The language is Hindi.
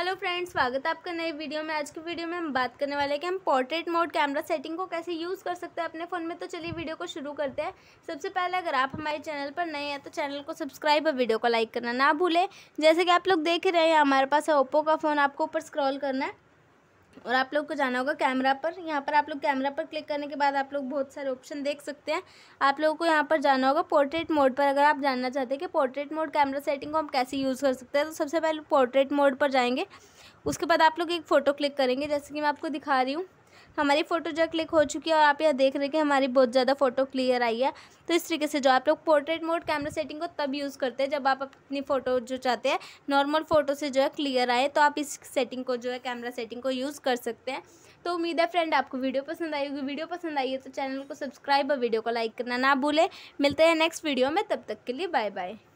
हेलो फ्रेंड्स स्वागत है आपका नए वीडियो में आज की वीडियो में हम बात करने वाले हैं कि हम पोर्ट्रेट मोड कैमरा सेटिंग को कैसे यूज़ कर सकते हैं अपने फ़ोन में तो चलिए वीडियो को शुरू करते हैं सबसे पहले अगर आप हमारे चैनल पर नए हैं तो चैनल को सब्सक्राइब और वीडियो को लाइक करना ना भूलें जैसे कि आप लोग देख रहे हैं हमारे पास है ओप्पो का फ़ोन आपको ऊपर स्क्रॉल करना है और आप लोग को जाना होगा कैमरा पर यहाँ पर आप लोग कैमरा पर क्लिक करने के बाद आप लोग बहुत सारे ऑप्शन देख सकते हैं आप लोगों को यहाँ पर जाना होगा पोर्ट्रेट मोड पर अगर आप जानना चाहते हैं कि पोर्ट्रेट मोड कैमरा सेटिंग को हम कैसे यूज़ कर सकते हैं तो सबसे पहले पोर्ट्रेट मोड पर जाएंगे उसके बाद आप लोग एक फ़ोटो क्लिक करेंगे जैसे कि मैं आपको दिखा रही हूँ हमारी फ़ोटो जो क्लिक हो चुकी है और आप यह देख रहे हैं कि हमारी बहुत ज़्यादा फ़ोटो क्लियर आई है तो इस तरीके से जो आप लोग पोर्ट्रेट मोड कैमरा सेटिंग को तब यूज़ करते हैं जब आप अपनी फ़ोटो जो चाहते हैं नॉर्मल फ़ोटो से जो है क्लियर आए तो आप इस सेटिंग को जो है कैमरा सेटिंग को यूज़ कर सकते हैं तो उम्मीद है फ्रेंड आपको वीडियो पसंद आई होगी वीडियो पसंद आई है तो चैनल को सब्सक्राइब और वीडियो को लाइक करना ना भूलें मिलते हैं नेक्स्ट वीडियो में तब तक के लिए बाय बाय